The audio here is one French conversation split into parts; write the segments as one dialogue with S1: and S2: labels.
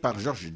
S1: par Georges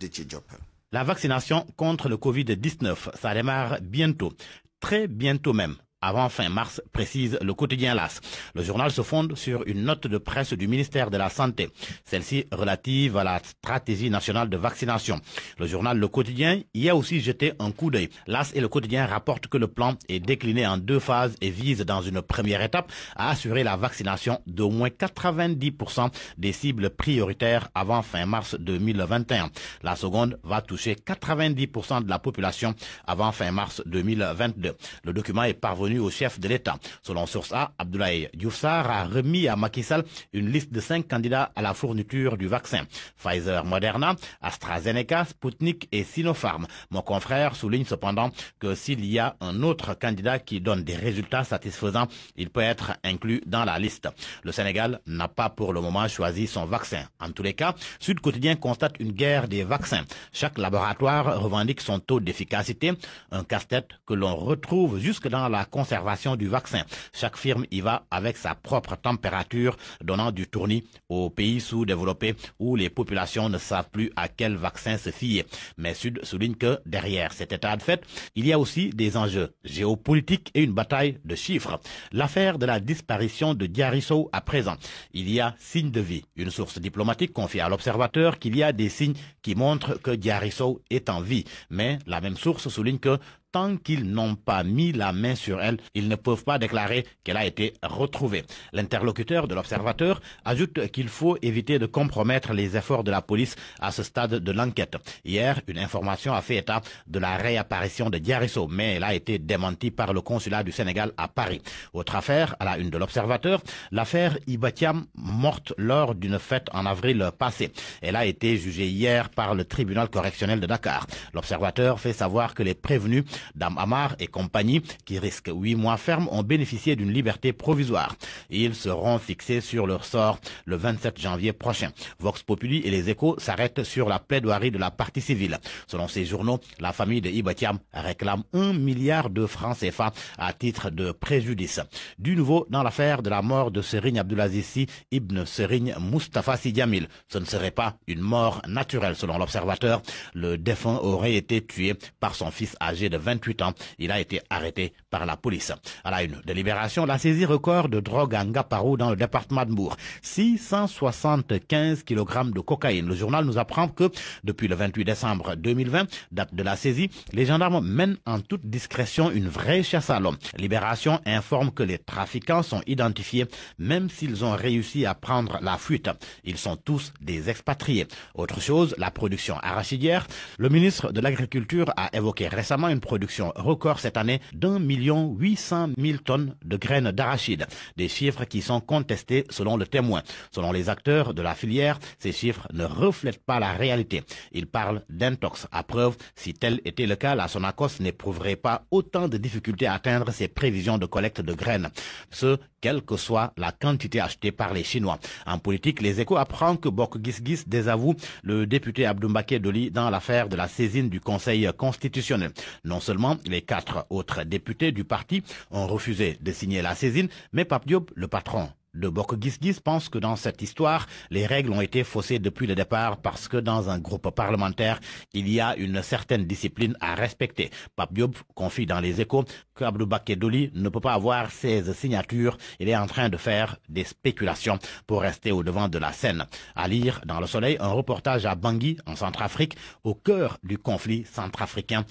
S1: La vaccination contre le Covid-19, ça démarre bientôt, très bientôt même avant fin mars, précise le quotidien LAS. Le journal se fonde sur une note de presse du ministère de la Santé, celle-ci relative à la stratégie nationale de vaccination. Le journal Le Quotidien y a aussi jeté un coup d'œil. LAS et Le Quotidien rapportent que le plan est décliné en deux phases et vise dans une première étape à assurer la vaccination d'au moins 90% des cibles prioritaires avant fin mars 2021. La seconde va toucher 90% de la population avant fin mars 2022. Le document est parvenu au chef de l'État. Selon Source A, Abdoulaye Youssar a remis à Macky Sall une liste de cinq candidats à la fourniture du vaccin. Pfizer, Moderna, AstraZeneca, Sputnik et Sinopharm. Mon confrère souligne cependant que s'il y a un autre candidat qui donne des résultats satisfaisants, il peut être inclus dans la liste. Le Sénégal n'a pas pour le moment choisi son vaccin. En tous les cas, Sud Quotidien constate une guerre des vaccins. Chaque laboratoire revendique son taux d'efficacité, un casse-tête que l'on retrouve jusque dans la conservation du vaccin. Chaque firme y va avec sa propre température, donnant du tournis aux pays sous-développés où les populations ne savent plus à quel vaccin se fier. Mais Sud souligne que derrière cet état de fait, il y a aussi des enjeux géopolitiques et une bataille de chiffres. L'affaire de la disparition de Diariso à présent. Il y a signe de vie. Une source diplomatique confie à l'observateur qu'il y a des signes qui montrent que Diarisso est en vie. Mais la même source souligne que tant qu'ils n'ont pas mis la main sur elle, ils ne peuvent pas déclarer qu'elle a été retrouvée. L'interlocuteur de l'observateur ajoute qu'il faut éviter de compromettre les efforts de la police à ce stade de l'enquête. Hier, une information a fait état de la réapparition de Diariso, mais elle a été démentie par le consulat du Sénégal à Paris. Autre affaire, à la une de l'observateur, l'affaire Ibatiam morte lors d'une fête en avril passé. Elle a été jugée hier par le tribunal correctionnel de Dakar. L'observateur fait savoir que les prévenus Dame Amar et compagnie, qui risquent huit mois ferme, ont bénéficié d'une liberté provisoire. Ils seront fixés sur leur sort le 27 janvier prochain. Vox Populi et les échos s'arrêtent sur la plaidoirie de la partie civile. Selon ces journaux, la famille de Ibatiam réclame un milliard de francs CFA à titre de préjudice. Du nouveau dans l'affaire de la mort de Serigne Abdulazizi Ibn Serigne Mustafa Sidiamil. Ce ne serait pas une mort naturelle selon l'observateur. Le défunt aurait été tué par son fils âgé de 28 ans. Il a été arrêté par la police. À la une de Libération, la saisie record de drogue à Ngaparou dans le département de Mour. 675 kg de cocaïne. Le journal nous apprend que depuis le 28 décembre 2020, date de la saisie, les gendarmes mènent en toute discrétion une vraie chasse à l'homme. Libération informe que les trafiquants sont identifiés même s'ils ont réussi à prendre la fuite. Ils sont tous des expatriés. Autre chose, la production arachidière. Le ministre de l'Agriculture a évoqué récemment une production record cette année d'un million 800 000 tonnes de graines d'arachide. Des chiffres qui sont contestés selon le témoin. Selon les acteurs de la filière, ces chiffres ne reflètent pas la réalité. Ils parlent d'intox. À preuve, si tel était le cas, la Sonacos n'éprouverait pas autant de difficultés à atteindre ses prévisions de collecte de graines. Ce, quelle que soit la quantité achetée par les Chinois. En politique, les échos apprennent que Bok Gisgis désavoue le député Abdoumbaké Doli dans l'affaire de la saisine du Conseil constitutionnel. Non seulement les quatre autres députés du parti ont refusé de signer la saisine, mais Pape Diop, le patron de Bok pense que dans cette histoire, les règles ont été faussées depuis le départ parce que dans un groupe parlementaire, il y a une certaine discipline à respecter. Pape Diop confie dans les échos qu'Abdou Doli ne peut pas avoir ses signatures. Il est en train de faire des spéculations pour rester au devant de la scène. À lire dans le soleil un reportage à Bangui, en Centrafrique, au cœur du conflit centrafricain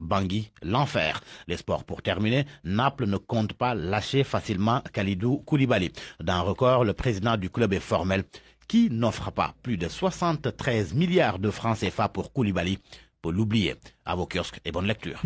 S1: Bangui, l'enfer. Les sports pour terminer, Naples ne compte pas lâcher facilement Kalidou Koulibaly. D'un record, le président du club est formel. Qui n'offre pas plus de 73 milliards de francs CFA pour Koulibaly Pour l'oublier. À vos kiosques et bonne lecture.